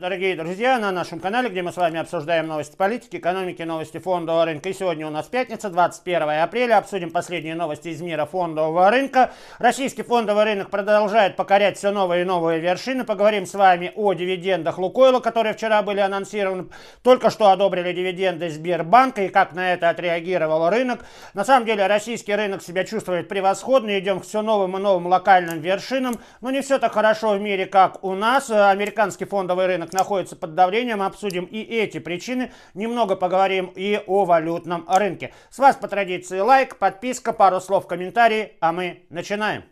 Дорогие друзья, на нашем канале, где мы с вами обсуждаем новости политики, экономики, новости фондового рынка. И сегодня у нас пятница, 21 апреля. Обсудим последние новости из мира фондового рынка. Российский фондовый рынок продолжает покорять все новые и новые вершины. Поговорим с вами о дивидендах Лукойла, которые вчера были анонсированы. Только что одобрили дивиденды Сбербанка и как на это отреагировал рынок. На самом деле российский рынок себя чувствует превосходно. Идем к все новым и новым локальным вершинам. Но не все так хорошо в мире, как у нас. Американский фондовый рынок рынок находится под давлением, обсудим и эти причины, немного поговорим и о валютном рынке. С вас по традиции лайк, подписка, пару слов в комментарии, а мы начинаем.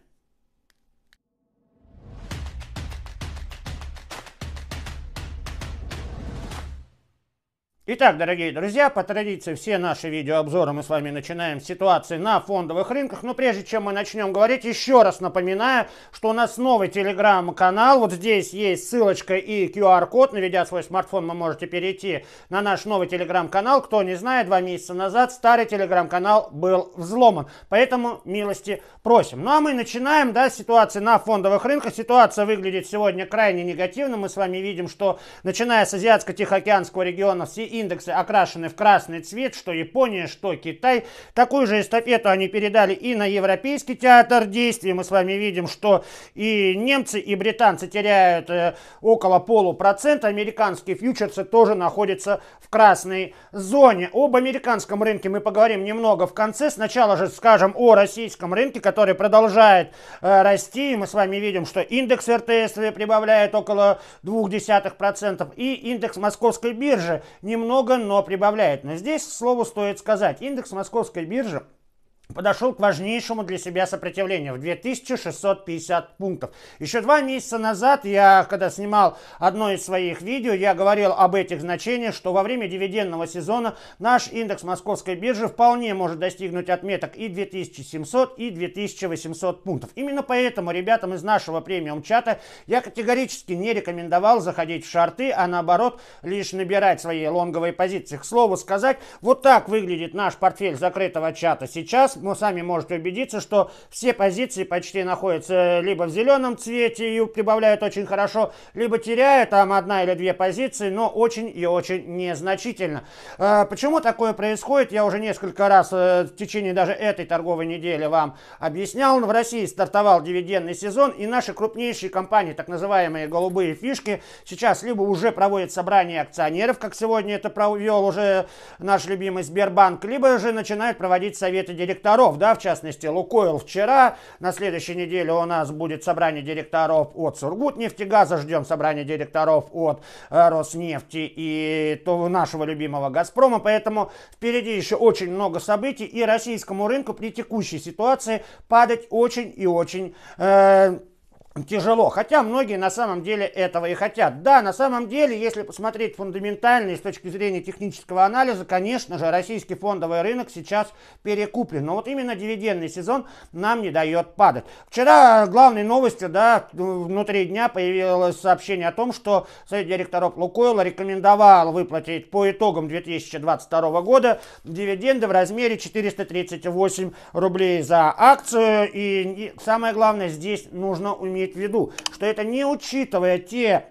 Итак, дорогие друзья, по традиции все наши видеообзоры мы с вами начинаем с ситуации на фондовых рынках. Но прежде чем мы начнем говорить, еще раз напоминаю, что у нас новый телеграм-канал. Вот здесь есть ссылочка и QR-код. Наведя свой смартфон, вы можете перейти на наш новый телеграм-канал. Кто не знает, два месяца назад старый телеграм-канал был взломан. Поэтому милости просим. Ну а мы начинаем, да, с ситуации на фондовых рынках. Ситуация выглядит сегодня крайне негативно. Мы с вами видим, что начиная с Азиатско-Тихоокеанского региона все индексы окрашены в красный цвет, что Япония, что Китай. Такую же эстафету они передали и на Европейский театр действий. Мы с вами видим, что и немцы, и британцы теряют э, около полупроцента. Американские фьючерсы тоже находятся в красной зоне. Об американском рынке мы поговорим немного в конце. Сначала же скажем о российском рынке, который продолжает э, расти. И мы с вами видим, что индекс РТС прибавляет около 0,2% и индекс московской биржи немного много, но прибавляет. Но здесь, к слову, стоит сказать, индекс московской биржи подошел к важнейшему для себя сопротивлению в 2650 пунктов. Еще два месяца назад я, когда снимал одно из своих видео, я говорил об этих значениях, что во время дивидендного сезона наш индекс московской биржи вполне может достигнуть отметок и 2700, и 2800 пунктов. Именно поэтому ребятам из нашего премиум-чата я категорически не рекомендовал заходить в шарты, а наоборот лишь набирать свои лонговые позиции. К слову сказать, вот так выглядит наш портфель закрытого чата сейчас мы ну, сами можете убедиться, что все позиции почти находятся либо в зеленом цвете и прибавляют очень хорошо, либо теряют там одна или две позиции, но очень и очень незначительно. А, почему такое происходит, я уже несколько раз э, в течение даже этой торговой недели вам объяснял. В России стартовал дивидендный сезон, и наши крупнейшие компании, так называемые голубые фишки, сейчас либо уже проводят собрание акционеров, как сегодня это провел уже наш любимый Сбербанк, либо уже начинают проводить советы директоров директоров, да, в частности, Лукойл вчера. На следующей неделе у нас будет собрание директоров от Сургутнефтегаза, ждем собрание директоров от э, Роснефти и того нашего любимого Газпрома, поэтому впереди еще очень много событий, и российскому рынку при текущей ситуации падать очень и очень э, тяжело. Хотя многие на самом деле этого и хотят. Да, на самом деле, если посмотреть фундаментально с точки зрения технического анализа, конечно же, российский фондовый рынок сейчас перекуплен. Но вот именно дивидендный сезон нам не дает падать. Вчера главной новостью, да, внутри дня появилось сообщение о том, что Совет директоров Лукойла рекомендовал выплатить по итогам 2022 года дивиденды в размере 438 рублей за акцию. И самое главное, здесь нужно уметь иметь в виду, что это не учитывая те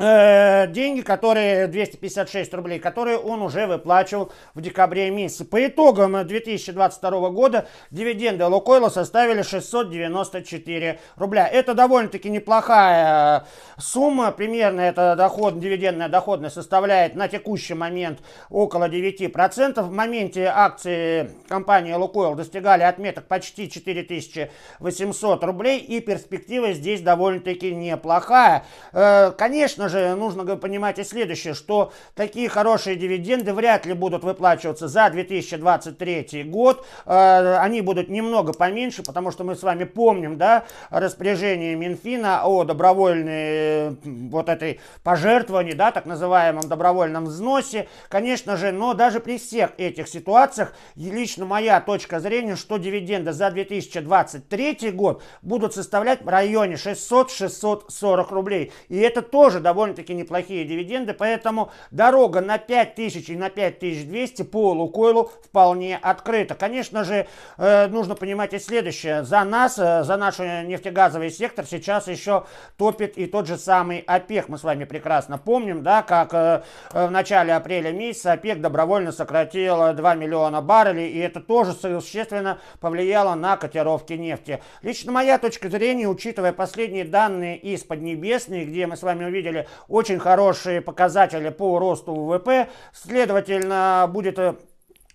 Э, деньги, которые 256 рублей, которые он уже выплачивал в декабре месяце. По итогам 2022 э, года дивиденды Лукойла составили 694 рубля. Это довольно-таки неплохая э, сумма. Примерно эта доход, дивидендная доходность составляет на текущий момент около 9%. В моменте акции компании Лукойл достигали отметок почти 4800 рублей и перспектива здесь довольно-таки неплохая. конечно же, нужно понимать и следующее, что такие хорошие дивиденды вряд ли будут выплачиваться за 2023 год. Э, они будут немного поменьше, потому что мы с вами помним, да, распоряжение Минфина о добровольной вот этой пожертвовании, да, так называемом добровольном взносе. Конечно же, но даже при всех этих ситуациях лично моя точка зрения, что дивиденды за 2023 год будут составлять в районе 600-640 рублей. И это тоже довольно-таки неплохие дивиденды, поэтому дорога на 5000 и на 5200 по Лукойлу вполне открыта. Конечно же, э, нужно понимать и следующее. За нас, э, за наш э, нефтегазовый сектор сейчас еще топит и тот же самый ОПЕК. Мы с вами прекрасно помним, да, как в начале апреля месяца ОПЕК добровольно сократил 2 миллиона баррелей, и это тоже существенно повлияло на котировки нефти. Лично моя точка зрения, учитывая последние данные из Поднебесной, где мы с вами увидели очень хорошие показатели по росту ВВП. Следовательно, будет э,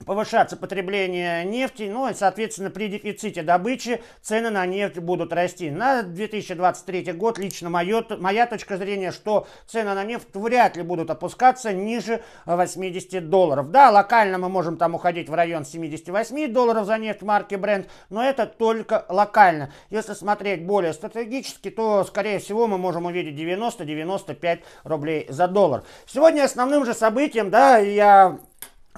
повышаться потребление нефти, ну и, соответственно, при дефиците добычи цены на нефть будут расти. На 2023 год лично мое, моя точка зрения, что цены на нефть вряд ли будут опускаться ниже 80 долларов. Да, локально мы можем там уходить в район 78 долларов за нефть марки Brent, но это только локально. Если смотреть более стратегически, то, скорее всего, мы можем увидеть 90-95 рублей за доллар. Сегодня основным же событием, да, я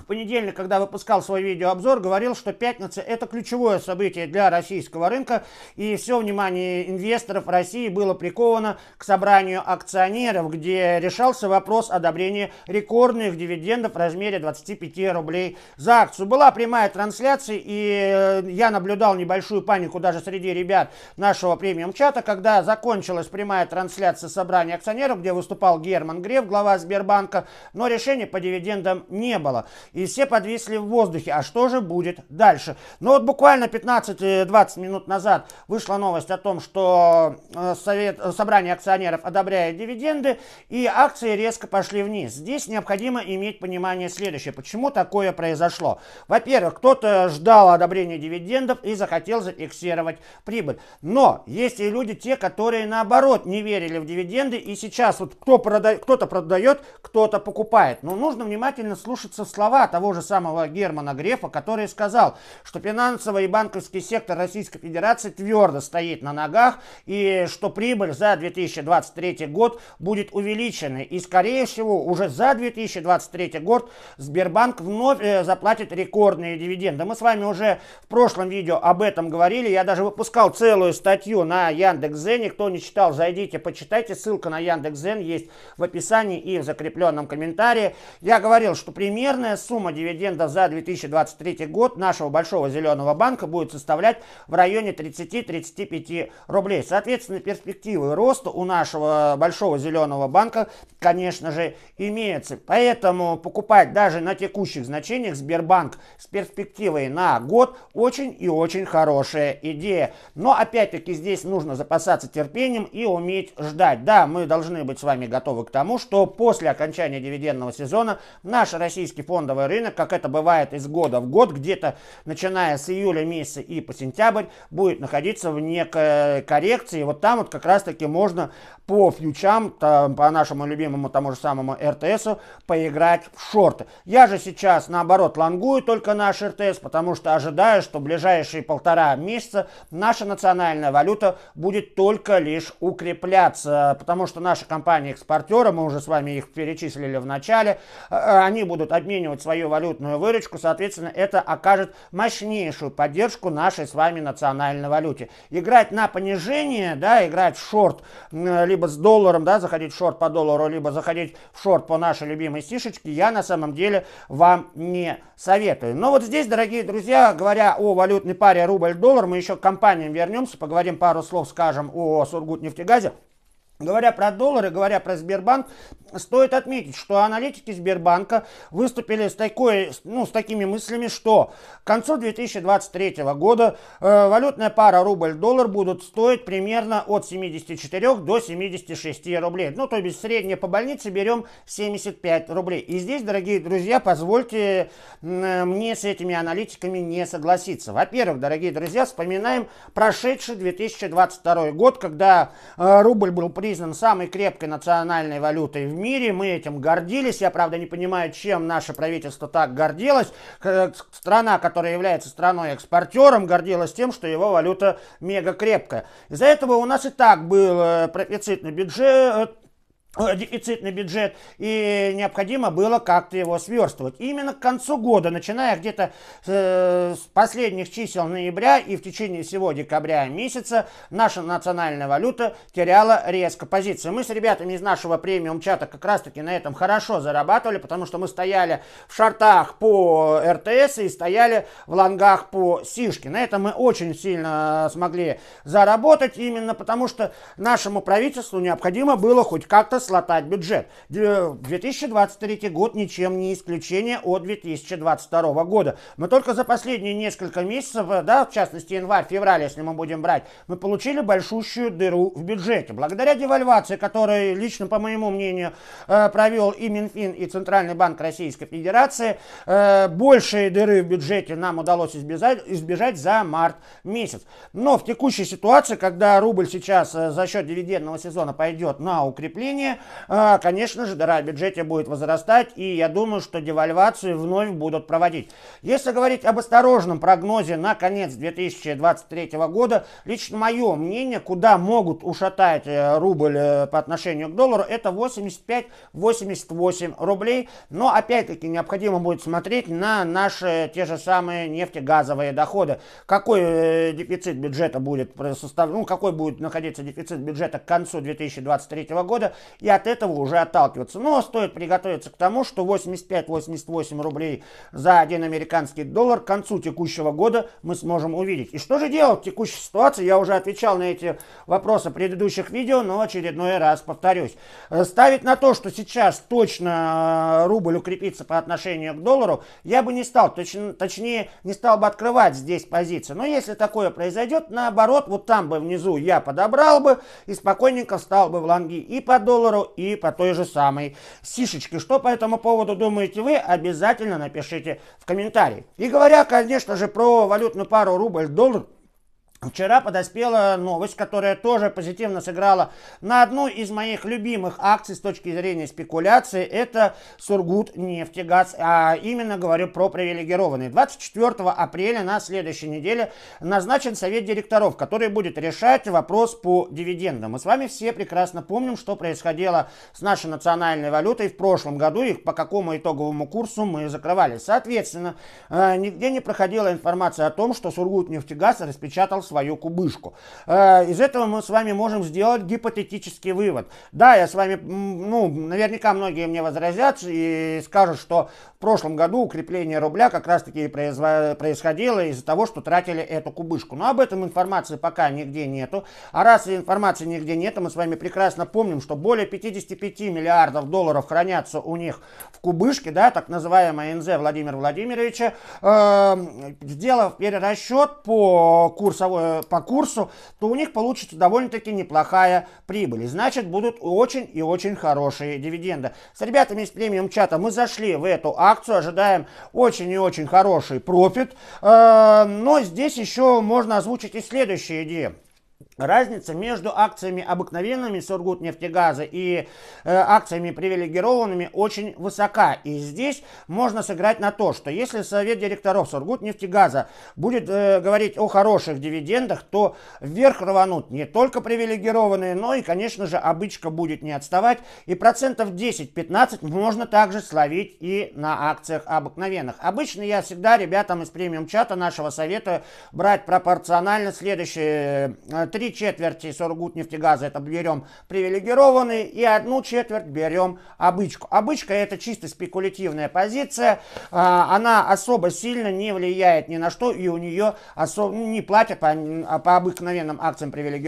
понедельник, когда выпускал свой видеообзор, говорил, что пятница – это ключевое событие для российского рынка, и все внимание инвесторов России было приковано к собранию акционеров, где решался вопрос одобрения рекордных дивидендов в размере 25 рублей за акцию. Была прямая трансляция, и э, я наблюдал небольшую панику даже среди ребят нашего премиум-чата, когда закончилась прямая трансляция собрания акционеров, где выступал Герман Греф, глава Сбербанка, но решения по дивидендам не было и все подвисли в воздухе. А что же будет дальше? Ну вот буквально 15-20 э, минут назад вышла новость о том, что э, совет, э, собрание акционеров одобряет дивиденды, и акции резко пошли вниз. Здесь необходимо иметь понимание следующее. Почему такое произошло? Во-первых, кто-то ждал одобрения дивидендов и захотел зафиксировать прибыль. Но есть и люди, те, которые наоборот не верили в дивиденды, и сейчас вот кто кто-то продает, кто-то покупает. Но нужно внимательно слушаться слова того же самого Германа Грефа, который сказал, что финансовый и банковский сектор Российской Федерации твердо стоит на ногах и что прибыль за 2023 год будет увеличена. И, скорее всего, уже за 2023 год Сбербанк вновь э, заплатит рекордные дивиденды. Мы с вами уже в прошлом видео об этом говорили. Я даже выпускал целую статью на Яндекс.Зене. Кто не читал, зайдите, почитайте. Ссылка на Яндекс.Зен есть в описании и в закрепленном комментарии. Я говорил, что примерная сумма сумма дивиденда за 2023 год нашего Большого Зеленого банка будет составлять в районе 30-35 рублей. Соответственно, перспективы роста у нашего Большого Зеленого банка, конечно же, имеются. Поэтому покупать даже на текущих значениях Сбербанк с перспективой на год очень и очень хорошая идея. Но опять-таки здесь нужно запасаться терпением и уметь ждать. Да, мы должны быть с вами готовы к тому, что после окончания дивидендного сезона наш российский фондовый финансовый рынок, как это бывает из года в год, где-то начиная с июля месяца и по сентябрь, будет находиться в некой коррекции. Вот там вот как раз-таки можно по фьючам, там, по нашему любимому тому же самому РТСу, поиграть в шорты. Я же сейчас, наоборот, лонгую только наш РТС, потому что ожидаю, что в ближайшие полтора месяца наша национальная валюта будет только лишь укрепляться, потому что наши компании-экспортеры, мы уже с вами их перечислили в начале, а, они будут обменивать свои свою валютную выручку, соответственно, это окажет мощнейшую поддержку нашей с вами национальной валюте. Играть на понижение, да, играть в шорт, либо с долларом, да, заходить в шорт по доллару, либо заходить в шорт по нашей любимой стишечке, я на самом деле вам не советую. Но вот здесь, дорогие друзья, говоря о валютной паре рубль-доллар, мы еще к компаниям вернемся, поговорим пару слов, скажем, о Сургутнефтегазе. Говоря про доллары, говоря про Сбербанк, стоит отметить, что аналитики Сбербанка выступили с, такой, ну, с такими мыслями, что к концу 2023 года э, валютная пара рубль-доллар будут стоить примерно от 74 до 76 рублей. Ну, то есть среднее по больнице берем 75 рублей. И здесь, дорогие друзья, позвольте э, мне с этими аналитиками не согласиться. Во-первых, дорогие друзья, вспоминаем прошедший 2022 год, когда э, рубль был при признан самой крепкой национальной валютой в мире. Мы этим гордились. Я, правда, не понимаю, чем наше правительство так гордилось. Страна, которая является страной-экспортером, гордилась тем, что его валюта мега крепкая. Из-за этого у нас и так был э, профицитный бюджет, Э, дефицитный бюджет, и необходимо было как-то его сверстывать. Именно к концу года, начиная где-то э, с последних чисел ноября и в течение всего декабря месяца, наша национальная валюта теряла резко позиции. Мы с ребятами из нашего премиум-чата как раз-таки на этом хорошо зарабатывали, потому что мы стояли в шартах по РТС и стояли в лонгах по Сишке. На этом мы очень сильно э, смогли заработать, именно потому что нашему правительству необходимо было хоть как-то слатать бюджет. 2023 год ничем не исключение от 2022 года. Мы только за последние несколько месяцев, э, да, в частности январь, февраль, если мы будем брать, мы получили большущую дыру в бюджете. Благодаря девальвации, которую лично, по моему мнению, э, провел и Минфин, и Центральный банк Российской Федерации, э, большие дыры в бюджете нам удалось избежать, избежать за март месяц. Но в текущей ситуации, когда рубль сейчас за счет дивидендного сезона пойдет на укрепление, а, конечно же, дыра в бюджете будет возрастать, и я думаю, что девальвацию вновь будут проводить. Если говорить об осторожном прогнозе на конец 2023 года, лично мое мнение, куда могут ушатать э, рубль э, по отношению к доллару, это 85-88 рублей, но опять-таки необходимо будет смотреть на наши те же самые нефтегазовые доходы. Какой э, дефицит бюджета будет составлен, ну какой будет находиться дефицит бюджета к концу 2023 года и от этого уже отталкиваться. Но стоит приготовиться к тому, что 85-88 рублей за один американский доллар к концу текущего года мы сможем увидеть. И что же делать в текущей ситуации? Я уже отвечал на эти вопросы в предыдущих видео, но очередной раз повторюсь. Э, ставить на то, что сейчас точно э, рубль укрепится по отношению к доллару, я бы не стал, точнее, точнее не стал бы открывать здесь позиции. Но если такое произойдет, наоборот, вот там бы внизу я подобрал бы и спокойненько встал бы в лонги и по доллару, доллару и по той же самой сишечке. Что по этому поводу думаете вы, обязательно напишите в комментарии. И говоря, конечно же, про валютную пару рубль-доллар, Вчера подоспела новость, которая тоже позитивно сыграла на одну из моих любимых акций с точки зрения спекуляции. Это Сургут нефтегаз, а именно говорю про привилегированные. 24 апреля на следующей неделе назначен совет директоров, который будет решать вопрос по дивидендам. Мы с вами все прекрасно помним, что происходило с нашей национальной валютой в прошлом году и по какому итоговому курсу мы закрывали. Соответственно, э, нигде не проходила информация о том, что Сургут нефтегаз распечатал свой свою кубышку. Э, из этого мы с вами можем сделать гипотетический вывод. Да, я с вами, ну, наверняка многие мне возразят и скажут, что в прошлом году укрепление рубля как раз-таки происходило из-за того, что тратили эту кубышку. Но об этом информации пока нигде нету. А раз информации нигде нету, мы с вами прекрасно помним, что более 55 миллиардов долларов хранятся у них в кубышке, да, так называемая НЗ Владимира Владимировича. Эм, сделав перерасчет по курсовой Э, по, курсу, то у них получится довольно-таки неплохая прибыль. Значит, будут очень и очень хорошие дивиденды. С ребятами из премиум чата мы зашли в эту акцию, ожидаем очень и очень хороший профит. Э, но здесь еще можно озвучить и следующие идеи. Разница между акциями обыкновенными Сургутнефтегаза и э, акциями привилегированными очень высока. И здесь можно сыграть на то, что если совет директоров Сургутнефтегаза будет э, говорить о хороших дивидендах, то вверх рванут не только привилегированные, но и, конечно же, обычка будет не отставать. И процентов 10-15 можно также словить и на акциях обыкновенных. Обычно я всегда ребятам из премиум-чата нашего совета брать пропорционально следующие э, три четверти Сургутнефтегаза это берем привилегированный и одну четверть берем обычку. Обычка это чисто спекулятивная позиция, а, она особо сильно не влияет ни на что и у нее особо ну, не платят по, а, по обыкновенным акциям привилегированным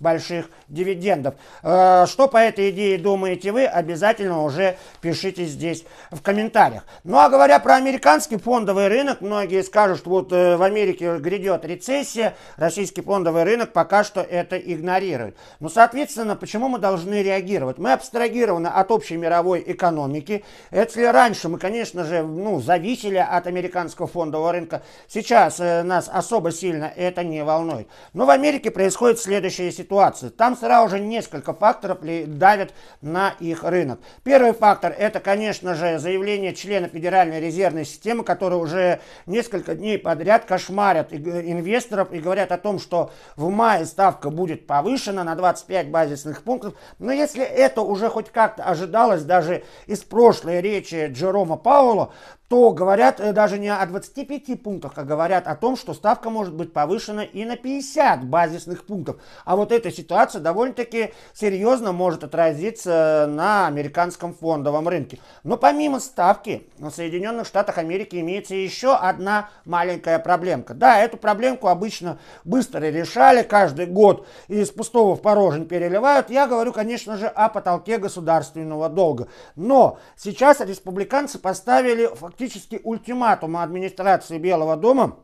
больших дивидендов. А, что по этой идее думаете вы, обязательно уже пишите здесь в комментариях. Ну а говоря про американский фондовый рынок, многие скажут, что вот э, в Америке грядет рецессия, российский фондовый рынок пока пока что это игнорирует. Но, ну, соответственно, почему мы должны реагировать? Мы абстрагированы от общей мировой экономики. Если раньше мы, конечно же, ну, зависели от американского фондового рынка, сейчас э, нас особо сильно это не волнует. Но в Америке происходит следующая ситуация. Там сразу же несколько факторов давят на их рынок. Первый фактор – это, конечно же, заявление члена Федеральной резервной системы, который уже несколько дней подряд кошмарят инвесторов и говорят о том, что в мае и ставка будет повышена на 25 базисных пунктов. Но если это уже хоть как-то ожидалось даже из прошлой речи Джерома Пауэлла, то говорят э, даже не о 25 пунктах, а говорят о том, что ставка может быть повышена и на 50 базисных пунктов. А вот эта ситуация довольно-таки серьезно может отразиться на американском фондовом рынке. Но помимо ставки, в Соединенных Штатах Америки имеется еще одна маленькая проблемка. Да, эту проблемку обычно быстро решали, каждый год из пустого в порожень переливают. Я говорю, конечно же, о потолке государственного долга. Но сейчас республиканцы поставили фактически ультиматума администрации Белого дома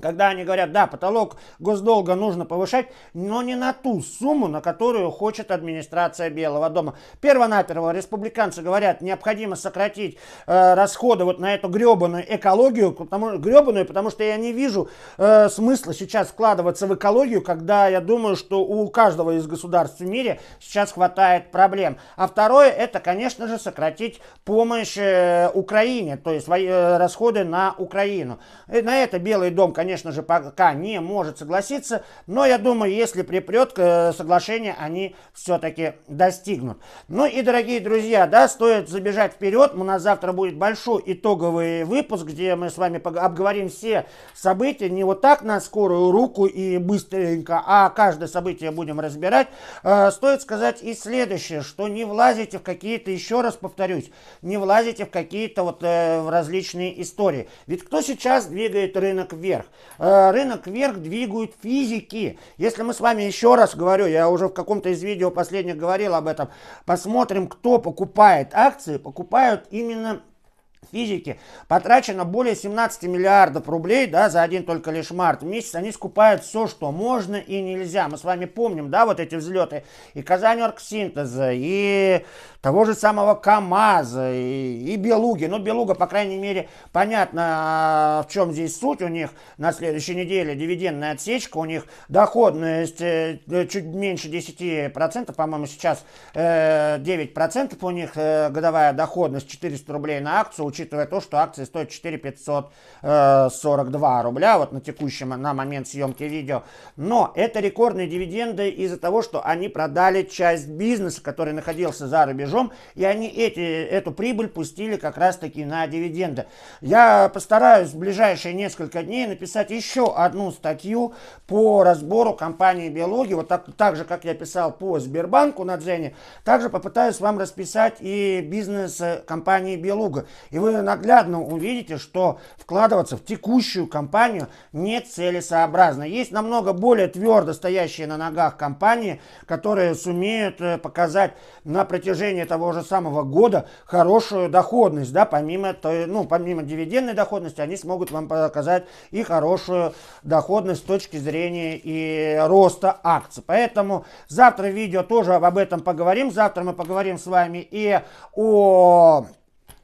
когда они говорят, да, потолок госдолга нужно повышать, но не на ту сумму, на которую хочет администрация Белого дома. Первонаперво республиканцы говорят, необходимо сократить э, расходы вот на эту гребаную экологию, потому, гребаную, потому что я не вижу э, смысла сейчас вкладываться в экологию, когда я думаю, что у каждого из государств в мире сейчас хватает проблем. А второе, это, конечно же, сократить помощь э, Украине, то есть э, расходы на Украину. И э, на это Белый дом, конечно, конечно же, пока не может согласиться, но я думаю, если припрет, э, соглашение они все-таки достигнут. Ну и, дорогие друзья, да, стоит забежать вперед, у нас завтра будет большой итоговый выпуск, где мы с вами обговорим все события, не вот так на скорую руку и быстренько, а каждое событие будем разбирать. Э, стоит сказать и следующее, что не влазите в какие-то, еще раз повторюсь, не влазите в какие-то вот э, в различные истории. Ведь кто сейчас двигает рынок вверх? Э, рынок вверх двигают физики. Если мы с вами еще раз говорю, я уже в каком-то из видео последних говорил об этом, посмотрим, кто покупает акции, покупают именно физики потрачено более 17 миллиардов рублей да, за один только лишь март месяц. Они скупают все, что можно и нельзя. Мы с вами помним, да, вот эти взлеты и Казань Оргсинтеза, и того же самого КАМАЗа, и, и Белуги. Ну, Белуга, по крайней мере, понятно, а, в чем здесь суть. У них на следующей неделе дивидендная отсечка, у них доходность э, э, чуть меньше 10%, по-моему, сейчас 9% э, у них годовая доходность, 400 рублей на акцию учитывая то, что акции стоят 4 542 рубля вот на текущем, на момент съемки видео. Но это рекордные дивиденды из-за того, что они продали часть бизнеса, который находился за рубежом, и они эти, эту прибыль пустили как раз-таки на дивиденды. Я постараюсь в ближайшие несколько дней написать еще одну статью по разбору компании «Биологи», вот так, так же, как я писал по Сбербанку на Дзене, также попытаюсь вам расписать и бизнес компании «Белуга». И вы наглядно увидите, что вкладываться в текущую компанию нецелесообразно. Есть намного более твердо стоящие на ногах компании, которые сумеют э, показать на протяжении того же самого года хорошую доходность. Да, помимо, той, ну, помимо дивидендной доходности, они смогут вам показать и хорошую доходность с точки зрения и роста акций. Поэтому завтра видео тоже об этом поговорим. Завтра мы поговорим с вами и о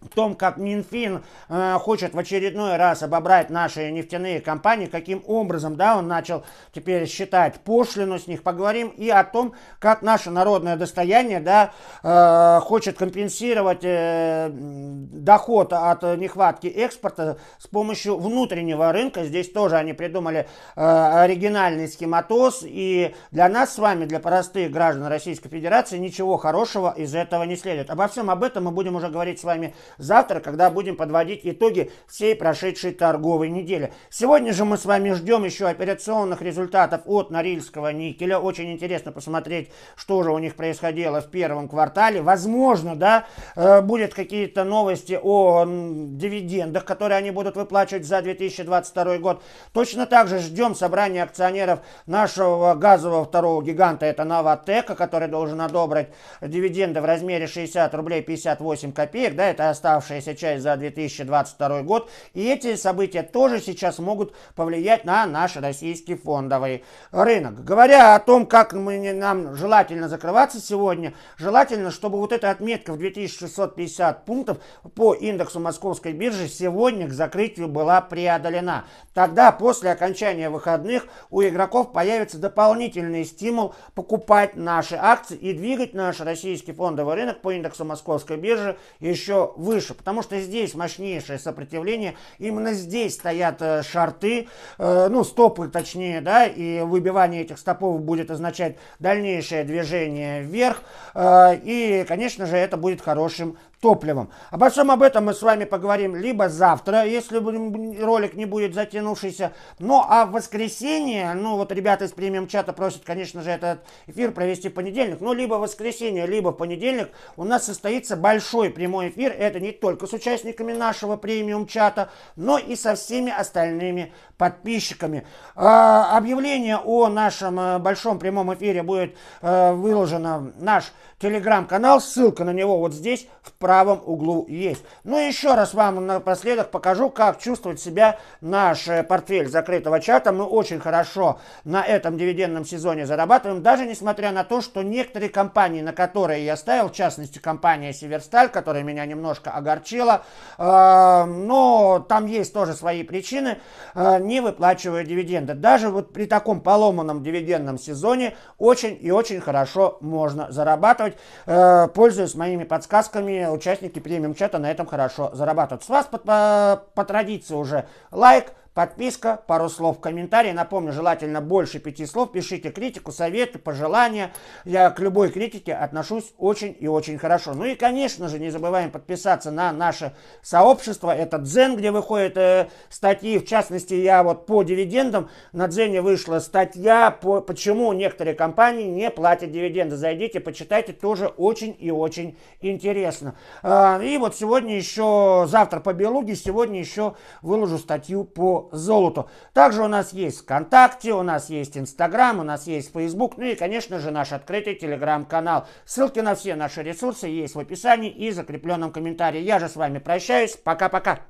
в том, как Минфин э, хочет в очередной раз обобрать наши нефтяные компании, каким образом, да, он начал теперь считать пошлину с них, поговорим и о том, как наше народное достояние, да, э, хочет компенсировать э, доход от нехватки экспорта с помощью внутреннего рынка. Здесь тоже они придумали э, оригинальный схематоз, и для нас с вами, для простых граждан Российской Федерации, ничего хорошего из этого не следует. Обо всем об этом мы будем уже говорить с вами завтра, когда будем подводить итоги всей прошедшей торговой недели. Сегодня же мы с вами ждем еще операционных результатов от Норильского никеля. Очень интересно посмотреть, что же у них происходило в первом квартале. Возможно, да, э, будет какие-то новости о дивидендах, которые они будут выплачивать за 2022 год. Точно так же ждем собрания акционеров нашего газового второго гиганта, это Новотека, который должен одобрить дивиденды в размере 60 рублей 58 копеек, да, это оставшаяся часть за 2022 год. И эти события тоже сейчас могут повлиять на наш российский фондовый рынок. Говоря о том, как мы, нам желательно закрываться сегодня, желательно, чтобы вот эта отметка в 2650 пунктов по индексу московской биржи сегодня к закрытию была преодолена. Тогда после окончания выходных у игроков появится дополнительный стимул покупать наши акции и двигать наш российский фондовый рынок по индексу московской биржи еще выше выше, потому что здесь мощнейшее сопротивление, именно здесь стоят э, шарты, э, ну, стопы точнее, да, и выбивание этих стопов будет означать дальнейшее движение вверх, э, и, конечно же, это будет хорошим топливом. Обо всем об этом мы с вами поговорим либо завтра, если ролик не будет затянувшийся. Ну, а в воскресенье, ну, вот ребята из премиум-чата просят, конечно же, этот эфир провести в понедельник. Ну, либо в воскресенье, либо в понедельник у нас состоится большой прямой эфир. Это не только с участниками нашего премиум-чата, но и со всеми остальными подписчиками. А, объявление о нашем э, большом прямом эфире будет э, выложено в наш телеграм-канал. Ссылка на него вот здесь в правом углу есть. Ну и еще раз вам напоследок покажу, как чувствует себя наш э, портфель закрытого чата. Мы очень хорошо на этом дивидендном сезоне зарабатываем, даже несмотря на то, что некоторые компании, на которые я ставил, в частности компания Северсталь, которая меня немножко огорчило. А, но там есть тоже свои причины, а, не выплачивая дивиденды. Даже вот при таком поломанном дивидендном сезоне очень и очень хорошо можно зарабатывать. А, пользуясь моими подсказками, участники премиум чата на этом хорошо зарабатывают. С вас по, по, по традиции уже лайк, подписка, пару слов в комментарии. Напомню, желательно больше пяти слов. Пишите критику, советы, пожелания. Я к любой критике отношусь очень и очень хорошо. Ну и, конечно же, не забываем подписаться на наше сообщество. Это Дзен, где выходят э, статьи. В частности, я вот по дивидендам на Дзене вышла статья, по, почему некоторые компании не платят дивиденды. Зайдите, почитайте, тоже очень и очень интересно. Э, и вот сегодня еще, завтра по биологии, сегодня еще выложу статью по золоту. Также у нас есть ВКонтакте, у нас есть Инстаграм, у нас есть Фейсбук, ну и, конечно же, наш открытый Телеграм-канал. Ссылки на все наши ресурсы есть в описании и закрепленном комментарии. Я же с вами прощаюсь. Пока-пока.